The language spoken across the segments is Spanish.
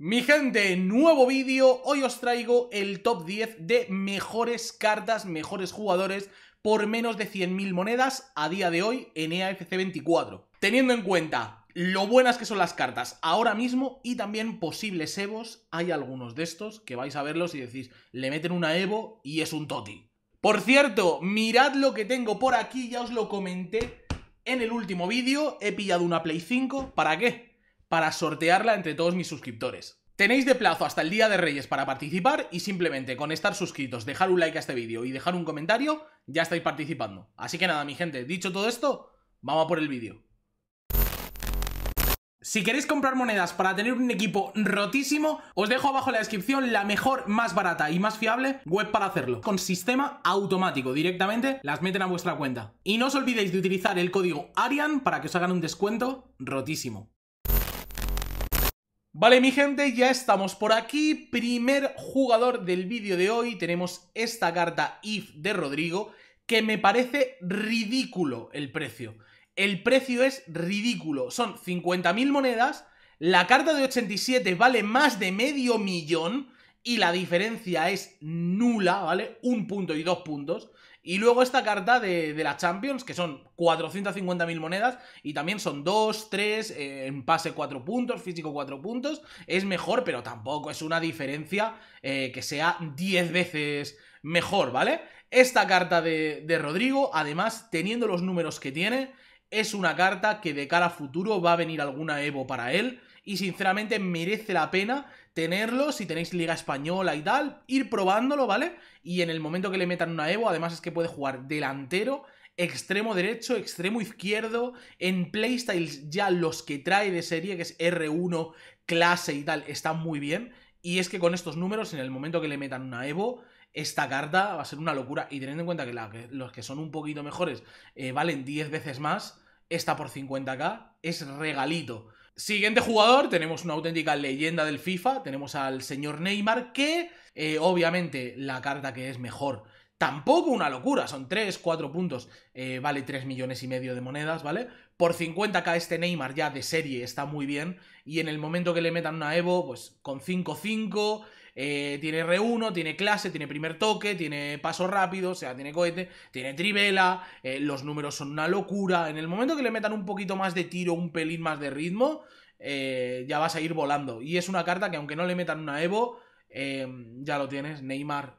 Mi gente, nuevo vídeo, hoy os traigo el top 10 de mejores cartas, mejores jugadores por menos de 100.000 monedas a día de hoy en EAFC 24. Teniendo en cuenta lo buenas que son las cartas ahora mismo y también posibles evos, hay algunos de estos que vais a verlos y decís, le meten una evo y es un toti. Por cierto, mirad lo que tengo por aquí, ya os lo comenté en el último vídeo, he pillado una Play 5, ¿para qué? para sortearla entre todos mis suscriptores. Tenéis de plazo hasta el Día de Reyes para participar y simplemente con estar suscritos, dejar un like a este vídeo y dejar un comentario, ya estáis participando. Así que nada, mi gente, dicho todo esto, vamos a por el vídeo. Si queréis comprar monedas para tener un equipo rotísimo, os dejo abajo en la descripción la mejor, más barata y más fiable web para hacerlo. Con sistema automático, directamente las meten a vuestra cuenta. Y no os olvidéis de utilizar el código ARIAN para que os hagan un descuento rotísimo. Vale, mi gente, ya estamos por aquí. Primer jugador del vídeo de hoy. Tenemos esta carta IF de Rodrigo, que me parece ridículo el precio. El precio es ridículo. Son 50.000 monedas, la carta de 87 vale más de medio millón y la diferencia es nula, ¿vale? Un punto y dos puntos. Y luego esta carta de, la Champions, que son 450.000 monedas, y también son 2, 3, eh, en pase 4 puntos, físico 4 puntos. Es mejor, pero tampoco es una diferencia eh, que sea 10 veces mejor, ¿vale? Esta carta de, de Rodrigo, además, teniendo los números que tiene, es una carta que de cara a futuro va a venir alguna Evo para él y sinceramente merece la pena tenerlo si tenéis liga española y tal, ir probándolo, ¿vale? Y en el momento que le metan una Evo, además es que puede jugar delantero, extremo derecho, extremo izquierdo, en playstyles ya los que trae de serie, que es R1, clase y tal, está muy bien. Y es que con estos números, en el momento que le metan una Evo, esta carta va a ser una locura. Y teniendo en cuenta que, los que son un poquito mejores eh, valen 10 veces más, esta por 50k es regalito. Siguiente jugador, tenemos una auténtica leyenda del FIFA, tenemos al señor Neymar, que eh, obviamente la carta que es mejor tampoco una locura, son 3, 4 puntos, eh, vale 3 millones y medio de monedas, ¿vale? Por 50k este Neymar ya de serie está muy bien, y en el momento que le metan una Evo, pues con 5-5, eh, tiene R1, tiene clase, tiene primer toque, tiene paso rápido, o sea, tiene cohete, tiene trivela, eh, los números son una locura. En el momento que le metan un poquito más de tiro, un pelín más de ritmo, eh, ya vas a ir volando. Y es una carta que aunque no le metan una Evo, ya lo tienes, Neymar.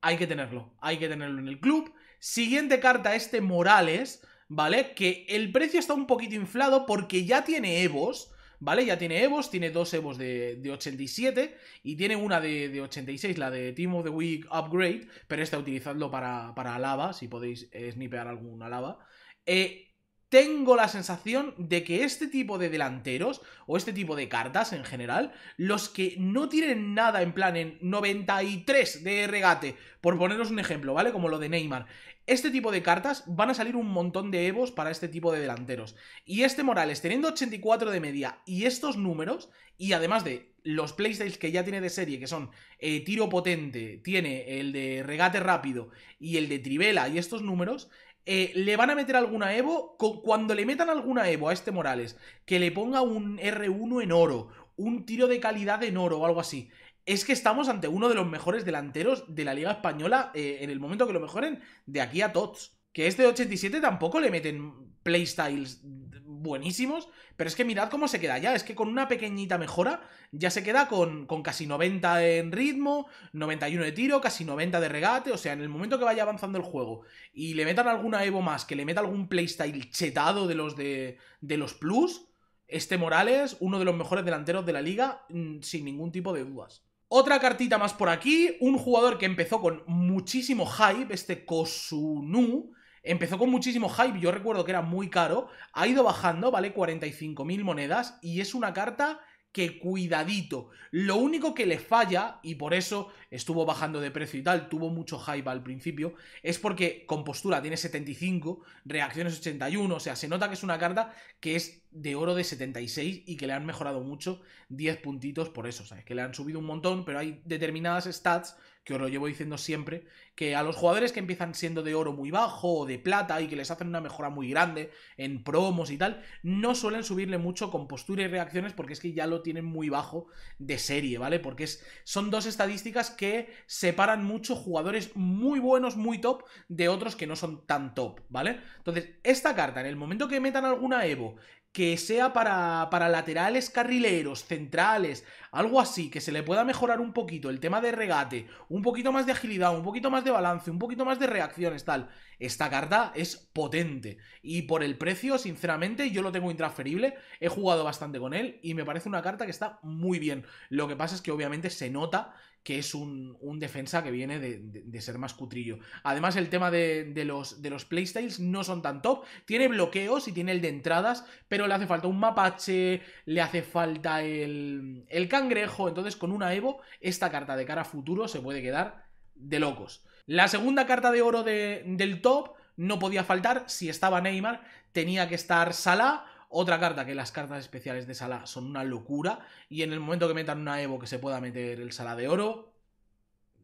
Hay que tenerlo, hay que tenerlo en el club. Siguiente carta, este Morales, ¿vale? Que el precio está un poquito inflado porque ya tiene Evos ¿vale? Ya tiene Evos, tiene dos Evos de, de 87 y tiene una de, de, 86, la de Team of the Week Upgrade, pero esta utilizadlo para, para lava, si podéis eh, snipear alguna lava. Eh, tengo la sensación de que este tipo de delanteros, o este tipo de cartas en general, los que no tienen nada en plan en 93 de regate, por poneros un ejemplo, ¿vale? Como lo de Neymar. Este tipo de cartas van a salir un montón de Evos para este tipo de delanteros. Y este Morales, teniendo 84 de media y estos números, y además de los playstyles que ya tiene de serie, que son eh, tiro potente, tiene el de regate rápido y el de trivela y estos números, eh, le van a meter alguna Evo. Cuando le metan alguna Evo a este Morales, que le ponga un R1 en oro, un tiro de calidad en oro o algo así. Es que estamos ante uno de los mejores delanteros de la Liga Española eh, en el momento que lo mejoren de aquí a tots. Que este 87 tampoco le meten playstyles buenísimos, pero es que mirad cómo se queda ya, es que con una pequeñita mejora ya se queda con, casi 90 en ritmo, 91 de tiro, casi 90 de regate, o sea, en el momento que vaya avanzando el juego y le metan alguna Evo más, que le meta algún playstyle chetado de los de, de los plus, este Morales, uno de los mejores delanteros de la liga, mm, sin ningún tipo de dudas. Otra cartita más por aquí, un jugador que empezó con muchísimo hype, este Kosunu, Empezó con muchísimo hype, yo recuerdo que era muy caro, ha ido bajando, vale 45.000 monedas y es una carta que cuidadito. Lo único que le falla, y por eso estuvo bajando de precio y tal, tuvo mucho hype al principio, es porque con postura tiene 75, reacciones 81, o sea, se nota que es una carta que es de oro de 76 y que le han mejorado mucho 10 puntitos por eso, ¿sabes? Que le han subido un montón, pero hay determinadas stats que os lo llevo diciendo siempre, que a los jugadores que empiezan siendo de oro muy bajo o de plata y que les hacen una mejora muy grande en promos y tal, no suelen subirle mucho con postura y reacciones porque es que ya lo tienen muy bajo de serie, ¿vale? Porque es, son dos estadísticas que separan mucho jugadores muy buenos, muy top, de otros que no son tan top, ¿vale? Entonces, esta carta, en el momento que metan alguna Evo que sea para, para laterales carrileros, centrales, algo así, que se le pueda mejorar un poquito el tema de regate, un poquito más de agilidad, un poquito más de balance, un poquito más de reacciones, tal. Esta carta es potente. Y por el precio, sinceramente, yo lo tengo intransferible, he jugado bastante con él y me parece una carta que está muy bien. Lo que pasa es que obviamente se nota que es un, defensa que viene de, ser más cutrillo. Además, el tema de, los, de los playstyles no son tan top. Tiene bloqueos y tiene el de entradas, pero le hace falta un mapache, le hace falta el, el cangrejo. Entonces, con una Evo, esta carta de cara a futuro se puede quedar de locos. La segunda carta de oro del top no podía faltar. Si estaba Neymar, tenía que estar Salah otra carta que las cartas especiales de Sala son una locura. Y en el momento que metan una Evo que se pueda meter el Sala de Oro,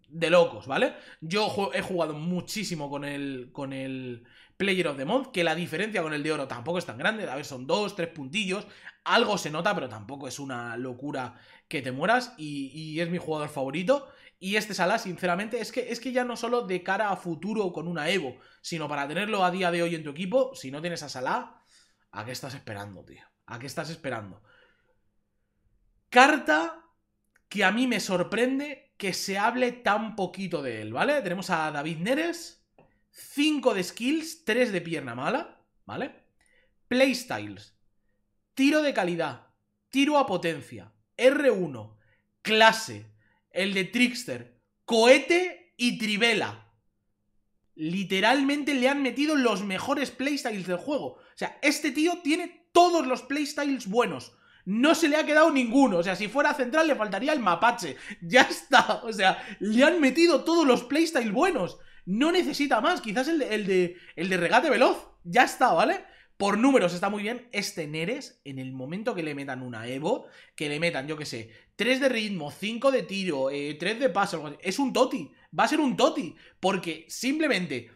de locos, ¿vale? Yo he jugado muchísimo con el, con el Player of the Month, que la diferencia con el de oro tampoco es tan grande, a ver, son dos, tres puntillos, algo se nota, pero tampoco es una locura que te mueras y, es mi jugador favorito. Y este Sala sinceramente, es que, es que ya no solo de cara a futuro con una Evo, sino para tenerlo a día de hoy en tu equipo, si no tienes a Sala ¿A qué estás esperando, tío? ¿A qué estás esperando? Carta que a mí me sorprende que se hable tan poquito de él, ¿vale? Tenemos a David Neres, 5 de skills, 3 de pierna mala, ¿vale? Playstyles, tiro de calidad, tiro a potencia, R1, clase, el de Trickster, cohete y trivela. Literalmente le han metido los mejores playstyles del juego. O sea, este tío tiene todos los playstyles buenos. No se le ha quedado ninguno. O sea, si fuera central le faltaría el mapache. Ya está. O sea, le han metido todos los playstyles buenos. No necesita más. Quizás el de, el de, el de regate veloz. Ya está, ¿vale? Por números está muy bien. Este Neres, en el momento que le metan una Evo, que le metan, yo que sé, 3 de ritmo, 5 de tiro, 3 eh, de paso, es un toti. Va a ser un toti. Porque simplemente,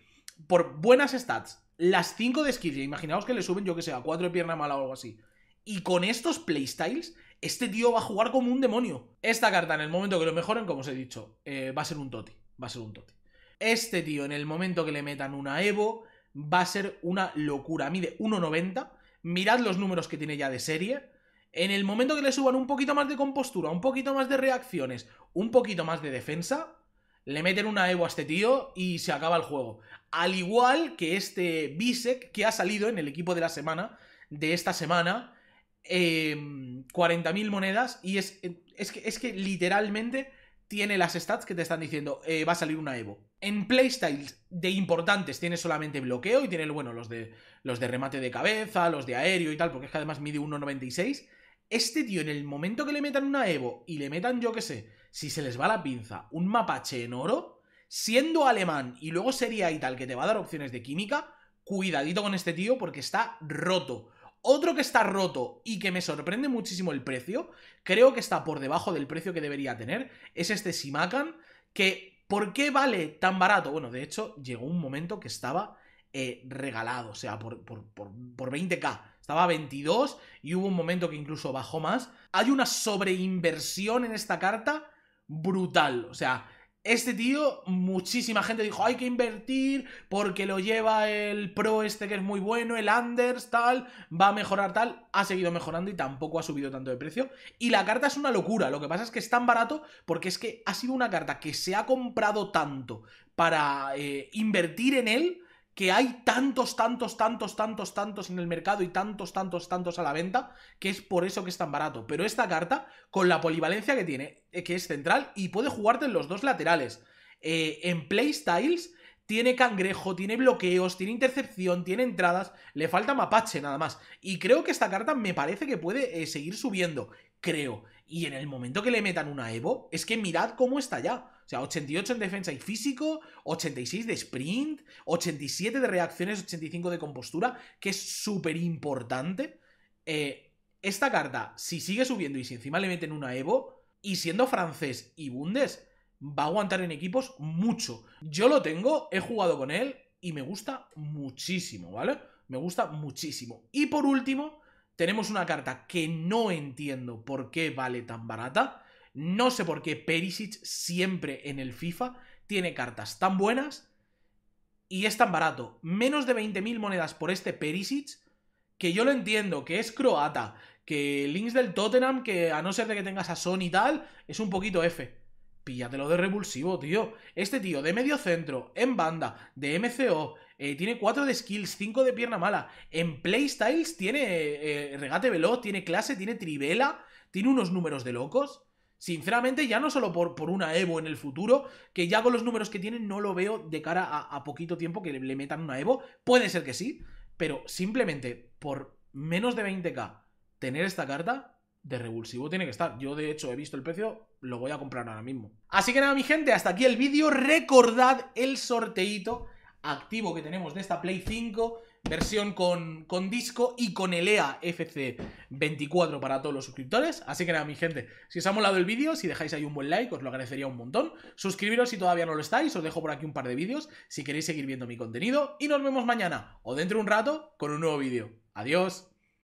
por buenas stats, las 5 de skill, imaginaos que le suben, yo que sé, a 4 de pierna mala o algo así. Y con estos playstyles, este tío va a jugar como un demonio. Esta carta, en el momento que lo mejoren, como os he dicho, eh, va a ser un toti. Va a ser un toti. Este tío, en el momento que le metan una Evo, va a ser una locura. Mide 1,90. Mirad los números que tiene ya de serie. En el momento que le suban un poquito más de compostura, un poquito más de reacciones, un poquito más de defensa, le meten una Evo a este tío y se acaba el juego. Al igual que este Bisek que ha salido en el equipo de la semana, de esta semana, 40.000 eh, monedas y es, es, es que literalmente tiene las stats que te están diciendo, eh, va a salir una Evo. En playstyles de importantes tiene solamente bloqueo y tiene, bueno, los de, los de remate de cabeza, los de aéreo y tal, porque es que además mide 1,96. Este tío, en el momento que le metan una Evo y le metan, yo qué sé, si se les va la pinza, un mapache en oro, siendo alemán y luego sería y tal, que te va a dar opciones de química, cuidadito con este tío porque está roto. Otro que está roto y que me sorprende muchísimo el precio, creo que está por debajo del precio que debería tener, es este Simacan, que ¿por qué vale tan barato? Bueno, de hecho, llegó un momento que estaba eh, regalado, o sea, por, por 20k. Estaba a 22 y hubo un momento que incluso bajó más. Hay una sobreinversión en esta carta brutal, o sea, este tío, muchísima gente dijo, hay que invertir porque lo lleva el pro este que es muy bueno, el Anders, tal, va a mejorar tal, ha seguido mejorando y tampoco ha subido tanto de precio. Y la carta es una locura, lo que pasa es que es tan barato porque es que ha sido una carta que se ha comprado tanto para eh, invertir en él que hay tantos, tantos, tantos, tantos, tantos en el mercado y tantos, tantos, tantos a la venta, que es por eso que es tan barato. Pero esta carta, con la polivalencia que tiene, eh, que es central y puede jugarte en los dos laterales. Eh, en playstyles tiene cangrejo, tiene bloqueos, tiene intercepción, tiene entradas, le falta mapache nada más. Y creo que esta carta me parece que puede eh, seguir subiendo, creo. Y en el momento que le metan una Evo, es que mirad cómo está ya. O sea, 88 en defensa y físico, 86 de sprint, 87 de reacciones, 85 de compostura, que es súper importante. Eh, esta carta, si sigue subiendo y si encima le meten una Evo, y siendo francés y Bundes, va a aguantar en equipos mucho. Yo lo tengo, he jugado con él y me gusta muchísimo, ¿vale? Me gusta muchísimo. Y por último, tenemos una carta que no entiendo por qué vale tan barata no sé por qué Perisic siempre en el FIFA tiene cartas tan buenas y es tan barato. Menos de 20.000 monedas por este Perisic, que yo lo entiendo, que es croata, que links del Tottenham, que a no ser de que tengas a Son y tal, es un poquito F. Píllatelo de revulsivo, tío. Este tío de medio centro, en banda, de MCO, eh, tiene 4 de skills, 5 de pierna mala. En playstyles tiene eh, eh, regate veloz, tiene clase, tiene trivela, tiene unos números de locos. Sinceramente, ya no solo por, por una Evo en el futuro, que ya con los números que tienen no lo veo de cara a, poquito tiempo que le, metan una Evo. Puede ser que sí, pero simplemente por menos de 20k tener esta carta, de revulsivo tiene que estar. Yo, de hecho, he visto el precio, lo voy a comprar ahora mismo. Así que nada, mi gente, hasta aquí el vídeo. Recordad el sorteito activo que tenemos de esta Play 5 versión con, con disco y con el e fc 24 para todos los suscriptores. Así que nada, mi gente, si os ha molado el vídeo, si dejáis ahí un buen like, os lo agradecería un montón. Suscribiros si todavía no lo estáis, os dejo por aquí un par de vídeos si queréis seguir viendo mi contenido. Y nos vemos mañana o dentro de un rato con un nuevo vídeo. Adiós.